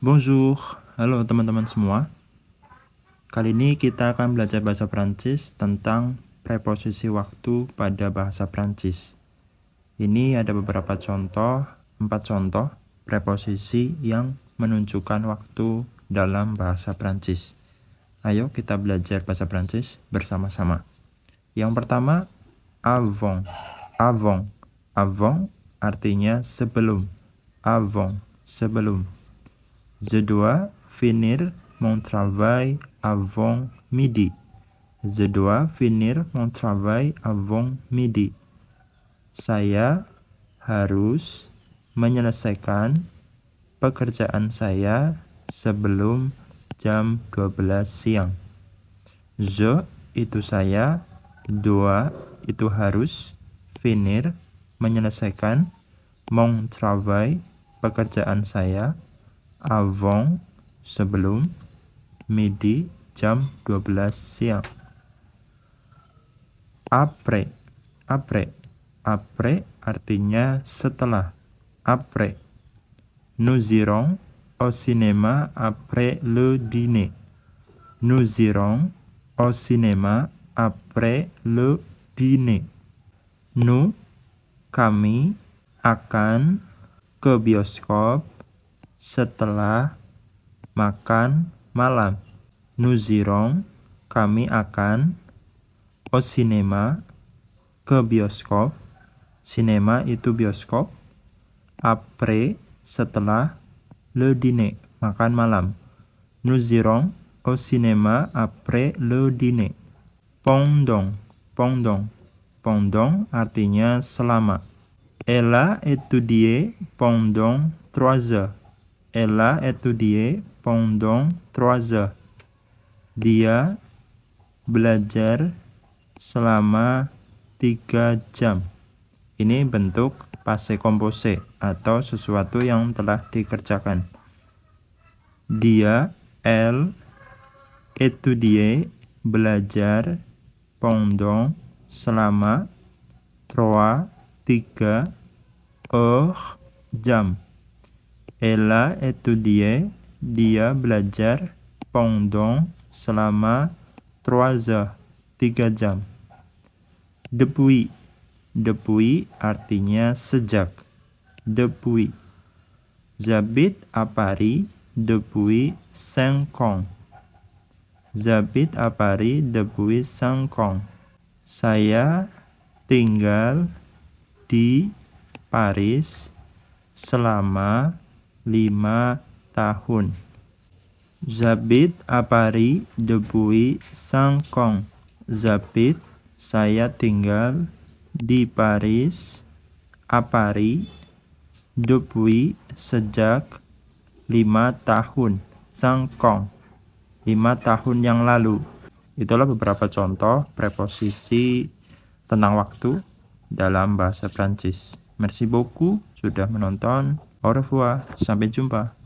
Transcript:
Bonjour, halo teman-teman semua. Kali ini kita akan belajar bahasa Prancis tentang preposisi waktu pada bahasa Prancis. Ini ada beberapa contoh, empat contoh preposisi yang menunjukkan waktu dalam bahasa Prancis. Ayo kita belajar bahasa Prancis bersama-sama. Yang pertama, avant. Avant. Avant artinya sebelum. Avant, sebelum. Je dois finir mon travail avant midi. Je dois finir mon travail avant midi. Saya harus menyelesaikan pekerjaan saya sebelum jam 12 siang. Je itu saya, dua itu harus, finir menyelesaikan, mon travail pekerjaan saya avant sebelum midi jam 12 siang après après après artinya setelah après nous irons au cinéma après le dîner nous irons au cinéma après le dîner nous kami akan ke bioskop setelah makan malam. Nuzirong, kami akan ke cinema ke bioskop. Cinema itu bioskop. Apre setelah le dine, makan malam. Nuzirong au cinema apre le dine. Pongdong, pongdong. Pongdong artinya selama. Ella étudie pendant trois heures. Elle a étudié pendant trois Dia belajar selama tiga jam. Ini bentuk passé composé atau sesuatu yang telah dikerjakan. Dia, elle, étudier, belajar, pendant, selama, trois, tiga, oh jam. Ella étudie, dia belajar, pendant, selama, trois heures, tiga jam. Depuis, depuis artinya sejak. Depuis. Zabit à Paris depuis cinq ans. Zabit à Paris depuis cinq ans. Saya tinggal di Paris selama lima tahun. Zabit apari debui sangkong. Zabit saya tinggal di Paris apari debui sejak lima tahun. Sangkong lima tahun yang lalu. Itulah beberapa contoh preposisi tentang waktu dalam bahasa Prancis. Merci beaucoup sudah menonton. Au revoir, sampai jumpa.